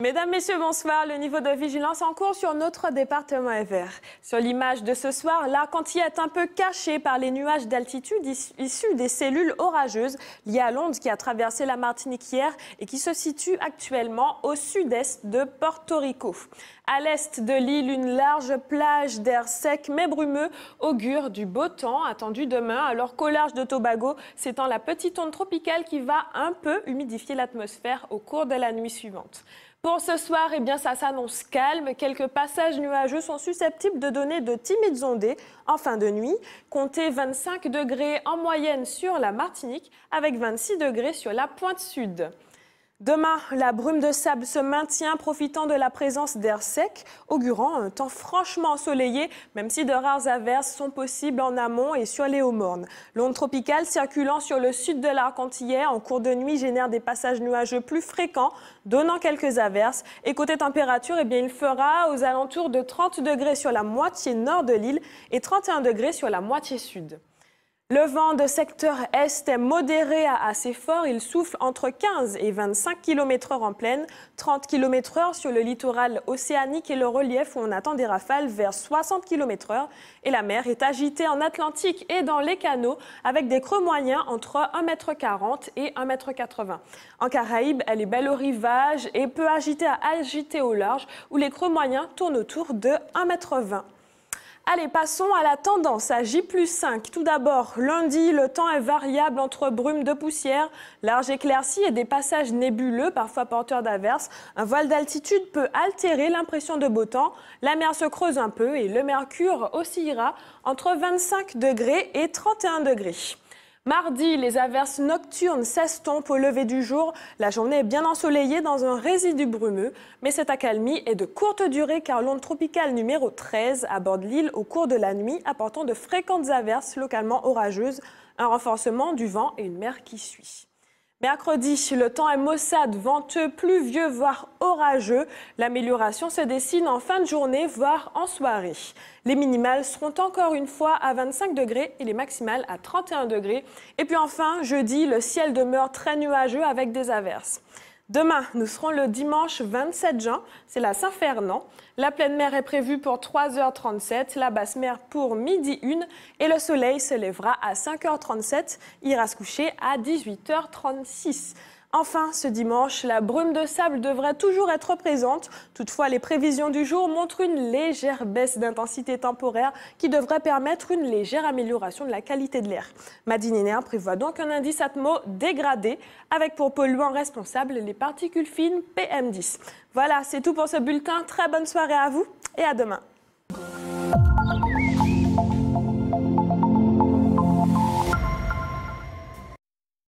Mesdames, Messieurs, bonsoir. Le niveau de vigilance en cours sur notre département est vert. Sur l'image de ce soir, larc est un peu caché par les nuages d'altitude issus des cellules orageuses liées à l'onde qui a traversé la Martinique hier et qui se situe actuellement au sud-est de Porto Rico. À l'est de l'île, une large plage d'air sec mais brumeux augure du beau temps attendu demain, alors qu'au large de Tobago s'étend la petite onde tropicale qui va un peu humidifier l'atmosphère au cours de la nuit suivante. Pour ce soir, eh bien, ça s'annonce calme. Quelques passages nuageux sont susceptibles de donner de timides ondées en fin de nuit. Comptez 25 degrés en moyenne sur la Martinique avec 26 degrés sur la pointe sud. Demain, la brume de sable se maintient, profitant de la présence d'air sec, augurant un temps franchement ensoleillé, même si de rares averses sont possibles en amont et sur les Hauts-Mornes. L'onde tropicale circulant sur le sud de larc en cours de nuit génère des passages nuageux plus fréquents, donnant quelques averses. Et côté température, eh bien, il fera aux alentours de 30 degrés sur la moitié nord de l'île et 31 degrés sur la moitié sud. Le vent de secteur est est modéré à assez fort. Il souffle entre 15 et 25 km/h en pleine, 30 km/h sur le littoral océanique et le relief où on attend des rafales vers 60 km/h. Et la mer est agitée en Atlantique et dans les canaux avec des creux moyens entre 1,40 m et 1,80 m En Caraïbes, elle est belle au rivage et peu agitée à agiter au large où les creux moyens tournent autour de 1 m Allez, passons à la tendance à J5. Tout d'abord, lundi, le temps est variable entre brumes de poussière, large éclaircie et des passages nébuleux, parfois porteurs d'averses. Un voile d'altitude peut altérer l'impression de beau temps. La mer se creuse un peu et le mercure oscillera entre 25 degrés et 31 degrés. Mardi, les averses nocturnes s'estompent au lever du jour. La journée est bien ensoleillée dans un résidu brumeux, mais cette accalmie est de courte durée car l'onde tropicale numéro 13 aborde l'île au cours de la nuit, apportant de fréquentes averses localement orageuses, un renforcement du vent et une mer qui suit. Mercredi, le temps est maussade, venteux, pluvieux, voire orageux. L'amélioration se dessine en fin de journée, voire en soirée. Les minimales seront encore une fois à 25 degrés et les maximales à 31 degrés. Et puis enfin, jeudi, le ciel demeure très nuageux avec des averses. Demain, nous serons le dimanche 27 juin, c'est la Saint-Fernand. La pleine mer est prévue pour 3h37, la basse mer pour midi 1 et le soleil se lèvera à 5h37, ira se coucher à 18h36. Enfin, ce dimanche, la brume de sable devrait toujours être présente. Toutefois, les prévisions du jour montrent une légère baisse d'intensité temporaire qui devrait permettre une légère amélioration de la qualité de l'air. Madininéen prévoit donc un indice atmo dégradé avec pour polluant responsable les particules fines PM10. Voilà, c'est tout pour ce bulletin. Très bonne soirée à vous et à demain.